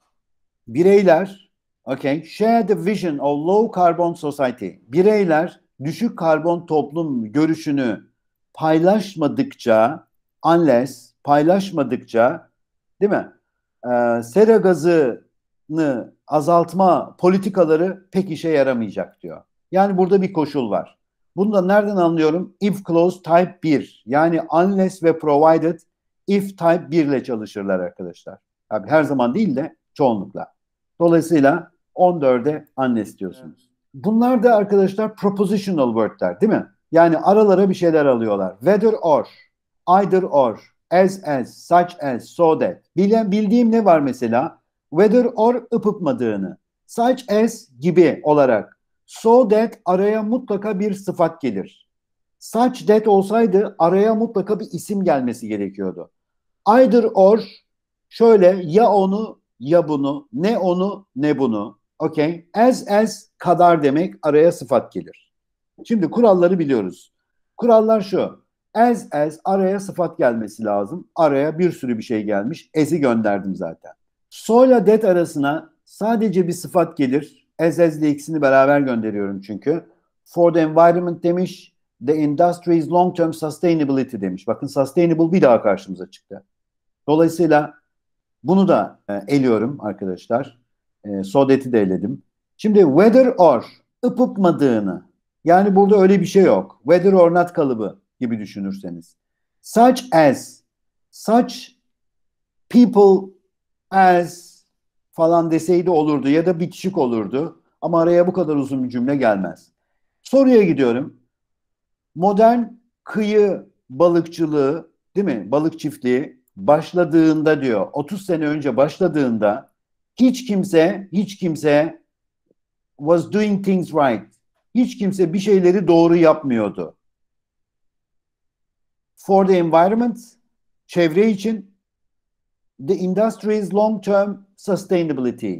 bireyler Okay. Share the vision of low carbon society. Bireyler düşük karbon toplum görüşünü paylaşmadıkça unless paylaşmadıkça değil mi? Ee, sera gazını azaltma politikaları pek işe yaramayacak diyor. Yani burada bir koşul var. Bunu da nereden anlıyorum? If clause type 1 yani unless ve provided if type 1 ile çalışırlar arkadaşlar. Tabii her zaman değil de çoğunlukla. Dolayısıyla 14'e annes diyorsunuz. Bunlar da arkadaşlar propositional word'ler değil mi? Yani aralara bir şeyler alıyorlar. Whether or, either or, as as, such as, so that. Bilen, bildiğim ne var mesela? Whether or ıpıpmadığını. Such as gibi olarak. So that araya mutlaka bir sıfat gelir. Such that olsaydı araya mutlaka bir isim gelmesi gerekiyordu. Either or şöyle ya onu ya bunu, ne onu ne bunu. Okay. As as kadar demek araya sıfat gelir. Şimdi kuralları biliyoruz. Kurallar şu. As as araya sıfat gelmesi lazım. Araya bir sürü bir şey gelmiş. As'i gönderdim zaten. So'yla det arasına sadece bir sıfat gelir. As as ile ikisini beraber gönderiyorum çünkü. For the environment demiş. The industry's long term sustainability demiş. Bakın sustainable bir daha karşımıza çıktı. Dolayısıyla bunu da e, eliyorum arkadaşlar. E, Sodet'i de eledim. Şimdi whether or ıpıpmadığını yani burada öyle bir şey yok. Whether or not kalıbı gibi düşünürseniz. Such as such people as falan deseydi olurdu ya da bitişik olurdu. Ama araya bu kadar uzun bir cümle gelmez. Soruya gidiyorum. Modern kıyı balıkçılığı değil mi? Balık çiftliği başladığında diyor 30 sene önce başladığında hiç kimse, hiç kimse was doing things right. Hiç kimse bir şeyleri doğru yapmıyordu. For the environment, çevre için the industry's long term sustainability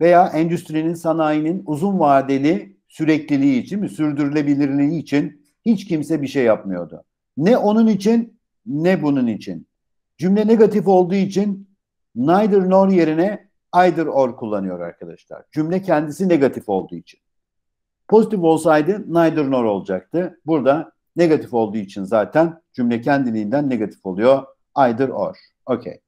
veya endüstrinin, sanayinin uzun vadeli sürekliliği için, sürdürülebilirliği için hiç kimse bir şey yapmıyordu. Ne onun için ne bunun için. Cümle negatif olduğu için neither nor yerine either or kullanıyor arkadaşlar. Cümle kendisi negatif olduğu için. Pozitif olsaydı neither nor olacaktı. Burada negatif olduğu için zaten cümle kendiliğinden negatif oluyor. Either or. Okay.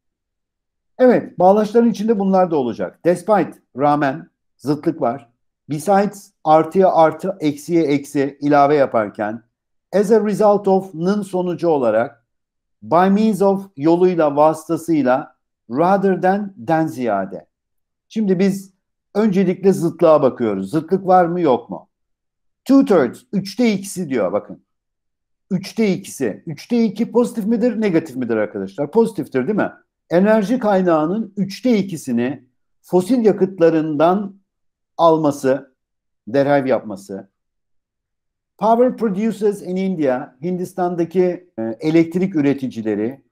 Evet, bağlaçların içinde bunlar da olacak. Despite, rağmen, zıtlık var. Besides, artıya artı, eksiye eksi ilave yaparken, as a result of'nın sonucu olarak, by means of yoluyla, vasıtasıyla, rather than den ziyade. Şimdi biz öncelikle zıtlığa bakıyoruz. Zıtlık var mı yok mu? Two thirds, üçte ikisi diyor bakın. Üçte ikisi. Üçte iki pozitif midir, negatif midir arkadaşlar? Pozitiftir değil mi? Enerji kaynağının üçte ikisini fosil yakıtlarından alması, derhav yapması. Power producers in India, Hindistan'daki e, elektrik üreticileri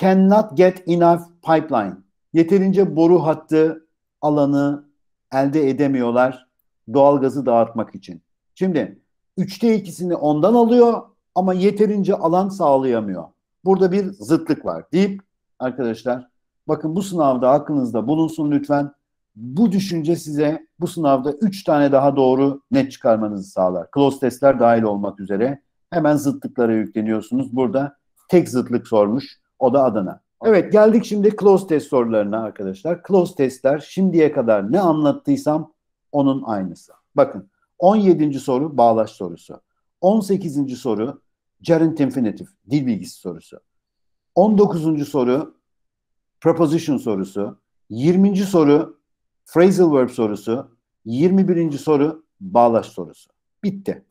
cannot get enough pipeline. Yeterince boru hattı alanı elde edemiyorlar doğal gazı dağıtmak için. Şimdi üçte ikisini ondan alıyor ama yeterince alan sağlayamıyor. Burada bir zıtlık var deyip arkadaşlar bakın bu sınavda aklınızda bulunsun lütfen. Bu düşünce size bu sınavda üç tane daha doğru net çıkarmanızı sağlar. Close testler dahil olmak üzere hemen zıtlıklara yükleniyorsunuz. Burada tek zıtlık sormuş. O da Adana. Evet geldik şimdi close test sorularına arkadaşlar. Close testler şimdiye kadar ne anlattıysam onun aynısı. Bakın 17. soru bağlaç sorusu. 18. soru gerund infinitive dil bilgisi sorusu. 19. soru preposition sorusu. 20. soru phrasal verb sorusu. 21. soru bağlaç sorusu. Bitti.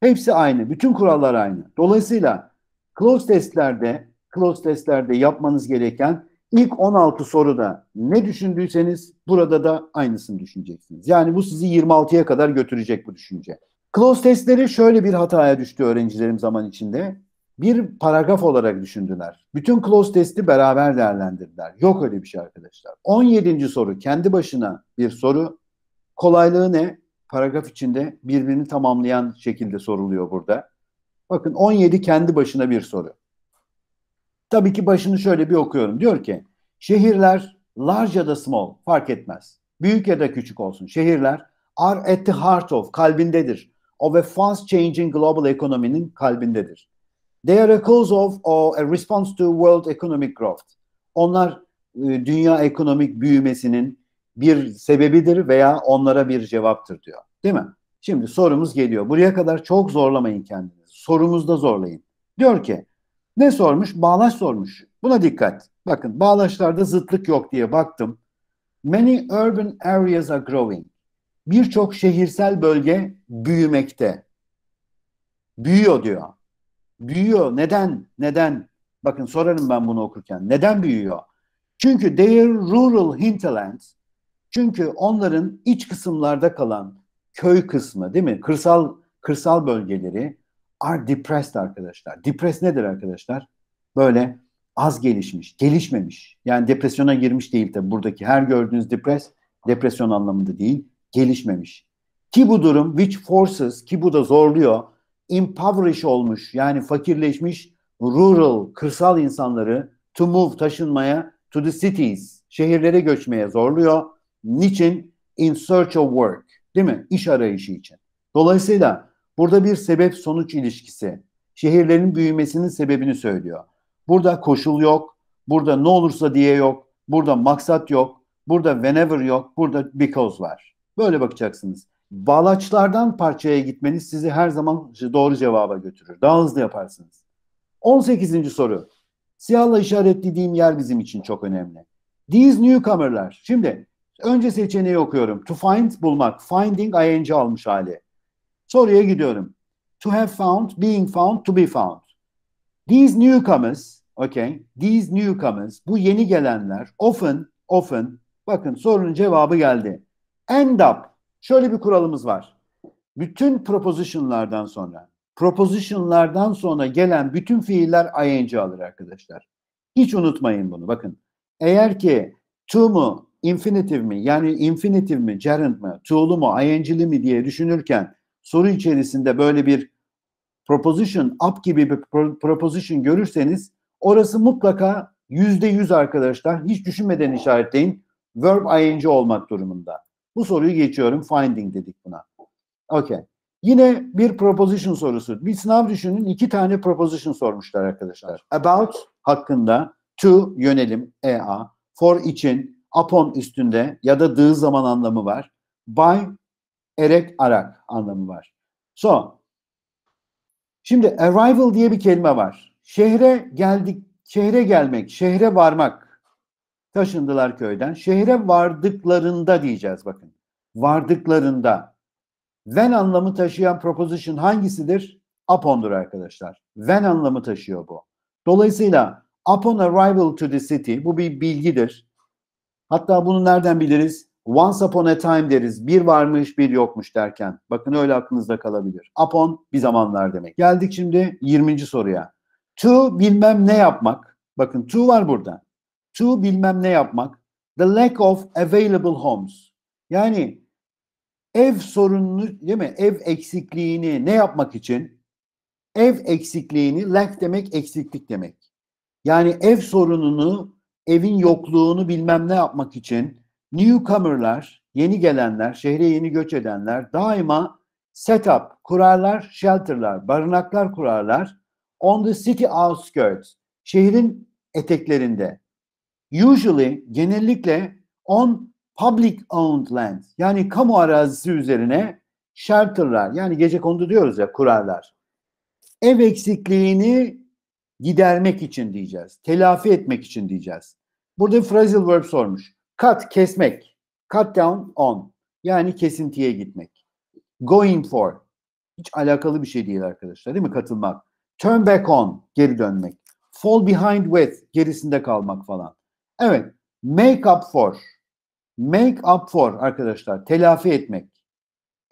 Hepsi aynı. Bütün kurallar aynı. Dolayısıyla close testlerde close testlerde yapmanız gereken ilk 16 soruda ne düşündüyseniz burada da aynısını düşüneceksiniz. Yani bu sizi 26'ya kadar götürecek bu düşünce. Close testleri şöyle bir hataya düştü öğrencilerim zaman içinde. Bir paragraf olarak düşündüler. Bütün close testi beraber değerlendirdiler. Yok öyle bir şey arkadaşlar. 17. soru kendi başına bir soru. Kolaylığı ne? Paragraf içinde birbirini tamamlayan şekilde soruluyor burada. Bakın 17 kendi başına bir soru. Tabii ki başını şöyle bir okuyorum. Diyor ki şehirler large ya da small fark etmez. Büyük ya da küçük olsun. Şehirler are at the heart of kalbindedir. Of a fast changing global economy'nin kalbindedir. They are a cause of or a response to world economic growth. Onlar e, dünya ekonomik büyümesinin bir sebebidir veya onlara bir cevaptır diyor. Değil mi? Şimdi sorumuz geliyor. Buraya kadar çok zorlamayın kendinizi. Sorumuzda zorlayın. Diyor ki ne sormuş? Bağlaç sormuş. Buna dikkat. Bakın bağlaçlarda zıtlık yok diye baktım. Many urban areas are growing. Birçok şehirsel bölge büyümekte. Büyüyor diyor. Büyüyor. Neden? Neden? Bakın sorarım ben bunu okurken. Neden büyüyor? Çünkü their rural hinterlands çünkü onların iç kısımlarda kalan köy kısmı değil mi? Kırsal kırsal bölgeleri are depressed arkadaşlar. Depressed nedir arkadaşlar? Böyle az gelişmiş, gelişmemiş. Yani depresyona girmiş değil de buradaki her gördüğünüz depress depresyon anlamında değil, gelişmemiş. Ki bu durum which forces ki bu da zorluyor impoverished olmuş yani fakirleşmiş rural kırsal insanları to move taşınmaya to the cities şehirlere göçmeye zorluyor. Niçin? In search of work değil mi? İş arayışı için. Dolayısıyla Burada bir sebep-sonuç ilişkisi, şehirlerin büyümesinin sebebini söylüyor. Burada koşul yok, burada ne olursa diye yok, burada maksat yok, burada whenever yok, burada because var. Böyle bakacaksınız. Bağlaçlardan parçaya gitmeniz sizi her zaman doğru cevaba götürür. Daha hızlı yaparsınız. 18. soru. Siyahla işaretlediğim yer bizim için çok önemli. These newcomer'lar. Şimdi önce seçeneği okuyorum. To find bulmak. Finding ing almış hali. Soruya gidiyorum. To have found, being found, to be found. These newcomers, okay, these newcomers, bu yeni gelenler often, often, bakın sorunun cevabı geldi. End up, şöyle bir kuralımız var. Bütün propositionlardan sonra, propositionlardan sonra gelen bütün fiiller ing alır arkadaşlar. Hiç unutmayın bunu. Bakın eğer ki to mu, infinitive mi yani infinitive mi, gerund mu, to'lu mu, ing'li mi diye düşünürken soru içerisinde böyle bir proposition, up gibi bir proposition görürseniz orası mutlaka yüzde yüz arkadaşlar hiç düşünmeden işaretleyin. Verb ing olmak durumunda. Bu soruyu geçiyorum. Finding dedik buna. Okay. Yine bir proposition sorusu. Bir sınav düşünün. iki tane proposition sormuşlar arkadaşlar. About hakkında, to yönelim EA, for için, upon üstünde ya da dığı zaman anlamı var. By erek arak anlamı var. Son. Şimdi arrival diye bir kelime var. Şehre geldik, şehre gelmek, şehre varmak. Taşındılar köyden. Şehre vardıklarında diyeceğiz bakın. Vardıklarında. When anlamı taşıyan proposition hangisidir? Upon'dur arkadaşlar. When anlamı taşıyor bu. Dolayısıyla upon arrival to the city bu bir bilgidir. Hatta bunu nereden biliriz? Once upon a time deriz. Bir varmış bir yokmuş derken. Bakın öyle aklınızda kalabilir. Upon bir zamanlar demek. Geldik şimdi 20. soruya. To bilmem ne yapmak. Bakın to var burada. To bilmem ne yapmak. The lack of available homes. Yani ev sorununu değil mi? Ev eksikliğini ne yapmak için? Ev eksikliğini lack demek eksiklik demek. Yani ev sorununu, evin yokluğunu bilmem ne yapmak için newcomer'lar, yeni gelenler, şehre yeni göç edenler daima setup kurarlar, shelter'lar, barınaklar kurarlar on the city outskirts, şehrin eteklerinde. Usually, genellikle on public owned land, yani kamu arazisi üzerine shelter'lar, yani gece kondu diyoruz ya kurarlar. Ev eksikliğini gidermek için diyeceğiz, telafi etmek için diyeceğiz. Burada phrasal verb sormuş. Cut kesmek. Cut down on. Yani kesintiye gitmek. Going for. Hiç alakalı bir şey değil arkadaşlar değil mi? Katılmak. Turn back on. Geri dönmek. Fall behind with. Gerisinde kalmak falan. Evet. Make up for. Make up for arkadaşlar. Telafi etmek.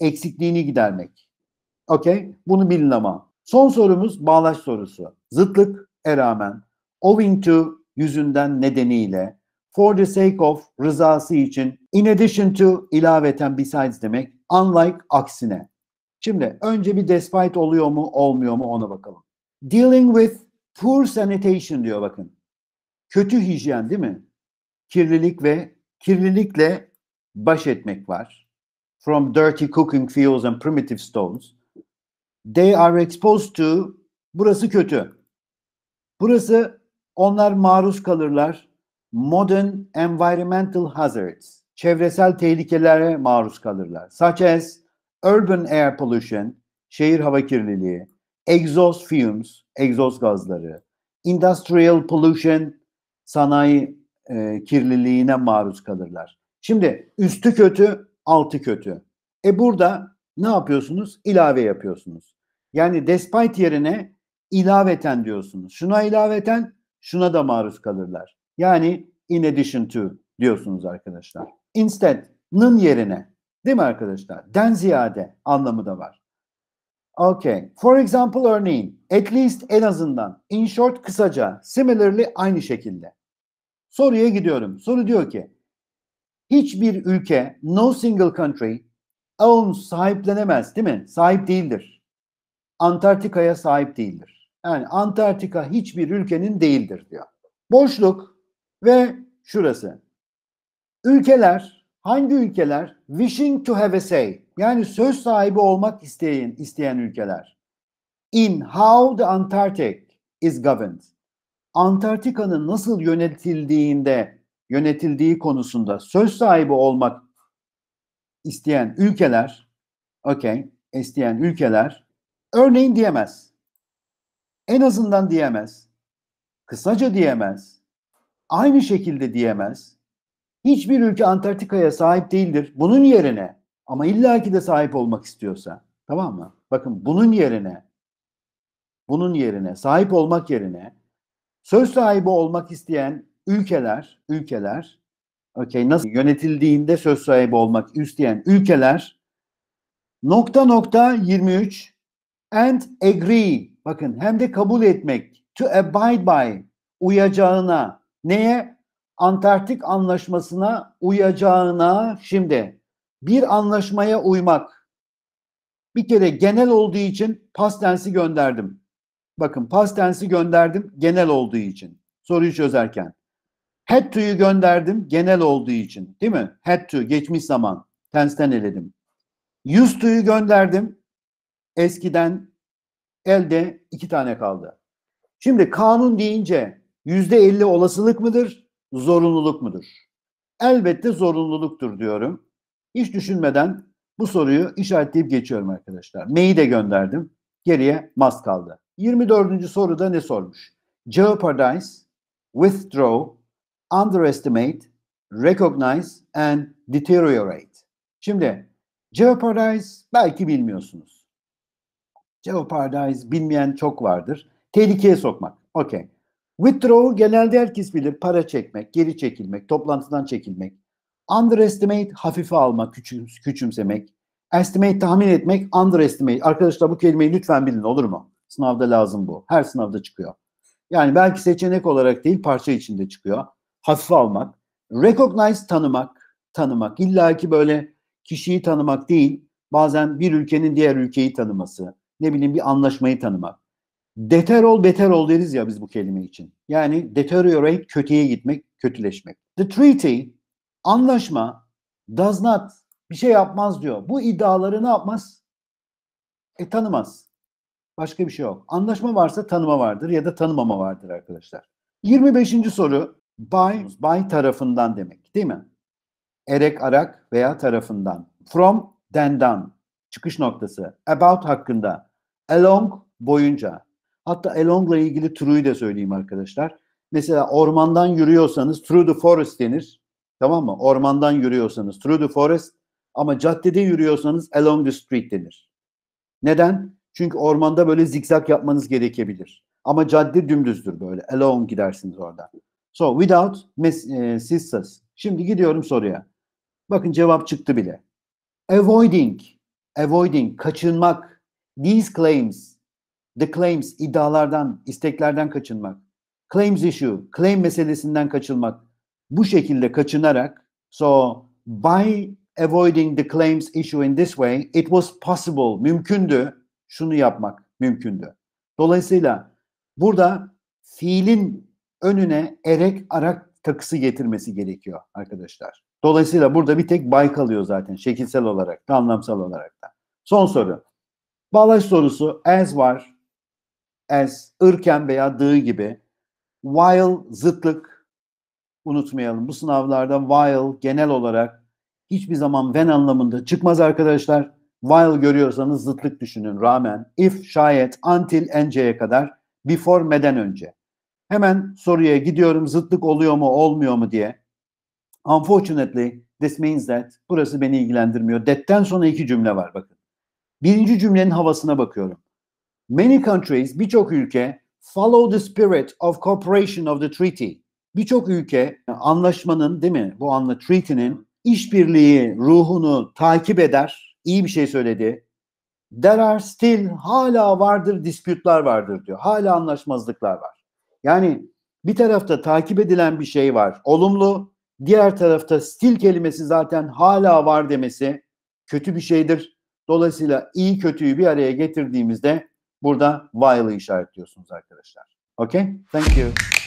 Eksikliğini gidermek. Okey? Bunu bilin ama. Son sorumuz bağlaç sorusu. Zıtlık, e rağmen. Owing to yüzünden nedeniyle for the sake of rızası için in addition to ilaveten besides demek unlike aksine. Şimdi önce bir despite oluyor mu olmuyor mu ona bakalım. Dealing with poor sanitation diyor bakın. Kötü hijyen değil mi? Kirlilik ve kirlilikle baş etmek var. From dirty cooking fields and primitive stones. They are exposed to burası kötü. Burası onlar maruz kalırlar modern environmental hazards, çevresel tehlikelere maruz kalırlar. Such as urban air pollution, şehir hava kirliliği, exhaust fumes, egzoz gazları, industrial pollution, sanayi e, kirliliğine maruz kalırlar. Şimdi üstü kötü, altı kötü. E burada ne yapıyorsunuz? İlave yapıyorsunuz. Yani despite yerine ilaveten diyorsunuz. Şuna ilaveten, şuna da maruz kalırlar. Yani in addition to diyorsunuz arkadaşlar. instead'nin yerine değil mi arkadaşlar? Den ziyade anlamı da var. Okay. For example örneğin at least en azından in short kısaca similarly aynı şekilde. Soruya gidiyorum. Soru diyor ki hiçbir ülke no single country owns sahiplenemez değil mi? Sahip değildir. Antarktika'ya sahip değildir. Yani Antarktika hiçbir ülkenin değildir diyor. Boşluk ve şurası. Ülkeler, hangi ülkeler? Wishing to have a say. Yani söz sahibi olmak isteyen, isteyen ülkeler. In how the Antarctic is governed. Antarktika'nın nasıl yönetildiğinde, yönetildiği konusunda söz sahibi olmak isteyen ülkeler, okay, isteyen ülkeler örneğin diyemez. En azından diyemez. Kısaca diyemez aynı şekilde diyemez. Hiçbir ülke Antarktika'ya sahip değildir. Bunun yerine ama illaki de sahip olmak istiyorsa tamam mı? Bakın bunun yerine bunun yerine sahip olmak yerine söz sahibi olmak isteyen ülkeler ülkeler okay nasıl yönetildiğinde söz sahibi olmak isteyen ülkeler nokta nokta 23 and agree bakın hem de kabul etmek to abide by uyacağına neye? Antarktik anlaşmasına uyacağına şimdi bir anlaşmaya uymak. Bir kere genel olduğu için pastensi gönderdim. Bakın pastensi gönderdim genel olduğu için. Soruyu çözerken. Had to'yu gönderdim genel olduğu için. Değil mi? Had to geçmiş zaman. Tense'den eledim. Used to'yu gönderdim. Eskiden elde iki tane kaldı. Şimdi kanun deyince yüzde elli olasılık mıdır, zorunluluk mudur? Elbette zorunluluktur diyorum. Hiç düşünmeden bu soruyu işaretleyip geçiyorum arkadaşlar. Mail'i de gönderdim. Geriye mas kaldı. 24. soruda ne sormuş? Jeopardize, withdraw, underestimate, recognize and deteriorate. Şimdi jeopardize belki bilmiyorsunuz. Jeopardize bilmeyen çok vardır. Tehlikeye sokmak. Okey. Withdraw'u genelde herkes bilir. Para çekmek, geri çekilmek, toplantıdan çekilmek. Underestimate hafife almak, küçüm, küçümsemek. Estimate tahmin etmek, underestimate. Arkadaşlar bu kelimeyi lütfen bilin olur mu? Sınavda lazım bu. Her sınavda çıkıyor. Yani belki seçenek olarak değil parça içinde çıkıyor. Hafife almak. Recognize tanımak. Tanımak. İlla ki böyle kişiyi tanımak değil. Bazen bir ülkenin diğer ülkeyi tanıması. Ne bileyim bir anlaşmayı tanımak. Deter ol, beter ol deriz ya biz bu kelime için. Yani deteriorate, kötüye gitmek, kötüleşmek. The treaty, anlaşma, does not, bir şey yapmaz diyor. Bu iddiaları ne yapmaz? E tanımaz. Başka bir şey yok. Anlaşma varsa tanıma vardır ya da tanımama vardır arkadaşlar. 25. soru by, by tarafından demek değil mi? Erek arak veya tarafından. From dendan. Çıkış noktası. About hakkında. Along boyunca. Hatta along'la ilgili true'yu da söyleyeyim arkadaşlar. Mesela ormandan yürüyorsanız through the forest denir. Tamam mı? Ormandan yürüyorsanız through the forest ama caddede yürüyorsanız along the street denir. Neden? Çünkü ormanda böyle zikzak yapmanız gerekebilir. Ama cadde dümdüzdür böyle. Along gidersiniz orada. So without e, sisters. Şimdi gidiyorum soruya. Bakın cevap çıktı bile. Avoiding, avoiding, kaçınmak. These claims, The claims, iddialardan, isteklerden kaçınmak. Claims issue, claim meselesinden kaçınmak. Bu şekilde kaçınarak, so by avoiding the claims issue in this way, it was possible, mümkündü, şunu yapmak mümkündü. Dolayısıyla burada fiilin önüne erek arak takısı getirmesi gerekiyor arkadaşlar. Dolayısıyla burada bir tek bay kalıyor zaten şekilsel olarak da anlamsal olarak da. Son soru. Bağlaç sorusu as var, as, ırken veya dığı gibi. While zıtlık unutmayalım. Bu sınavlarda while genel olarak hiçbir zaman when anlamında çıkmaz arkadaşlar. While görüyorsanız zıtlık düşünün rağmen. If şayet until önceye kadar. Before meden önce. Hemen soruya gidiyorum zıtlık oluyor mu olmuyor mu diye. Unfortunately this means that burası beni ilgilendirmiyor. That'ten sonra iki cümle var bakın. Birinci cümlenin havasına bakıyorum. Many countries, birçok ülke follow the spirit of cooperation of the treaty. Birçok ülke anlaşmanın değil mi bu anla treaty'nin işbirliği ruhunu takip eder. İyi bir şey söyledi. There are still hala vardır dispütler vardır diyor. Hala anlaşmazlıklar var. Yani bir tarafta takip edilen bir şey var. Olumlu. Diğer tarafta still kelimesi zaten hala var demesi kötü bir şeydir. Dolayısıyla iyi kötüyü bir araya getirdiğimizde Burada while'ı işaretliyorsunuz arkadaşlar. Okay? Thank you.